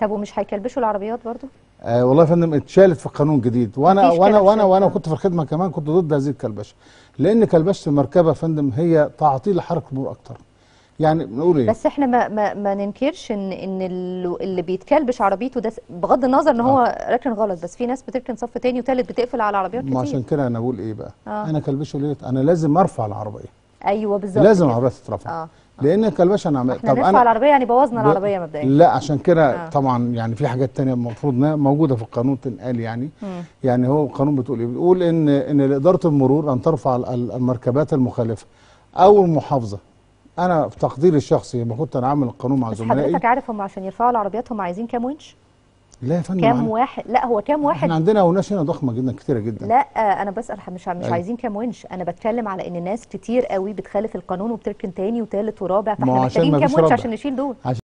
طب ومش هيكلبشوا العربيات برضو؟ آه والله يا فندم اتشالت في القانون الجديد وانا وانا وانا وانا كنت في الخدمه كمان كنت ضد هذه الكلبشه لان كلبشه المركبه يا فندم هي تعطيل لحركه المرور اكتر يعني نقول ايه بس احنا ما ما, ما ننكرش ان ان اللي بيتكلبش عربيته ده بغض النظر ان هو آه. راكن غلط بس في ناس بتركن صف تاني وتالت بتقفل على العربيات كتير ما عشان كده انا بقول ايه بقى آه. انا كلبشه ليه انا لازم ارفع العربيه ايوه بالظبط لازم العربيه تترفع آه. آه. لان كالباشا انا احنا طب انا العربيه يعني بوظنا العربيه مبدئيا لا عشان كده آه. طبعا يعني في حاجات تانية المفروض موجوده في القانون تنقال يعني م. يعني هو القانون بتقول ايه بيقول ان ان اداره المرور ان ترفع المركبات المخالفه او المحافظه انا في تقديري الشخصي لما كنت انا عامل القانون مع زملائي حضرتك عارف هم عشان يرفعوا العربيات هم عايزين كام ونش لا يا فندم كام واحد لا هو كام واحد احنا عندنا وناس هنا ضخمه جدا كتيره جدا لا آه، انا بسال مش مش أي. أيوه. عايزين كام ونش انا بتكلم على ان ناس كتير قوي بتخالف القانون وبتركن تاني وتالت ورابع فاحنا محتاجين كام ونش عشان نشيل دول عشان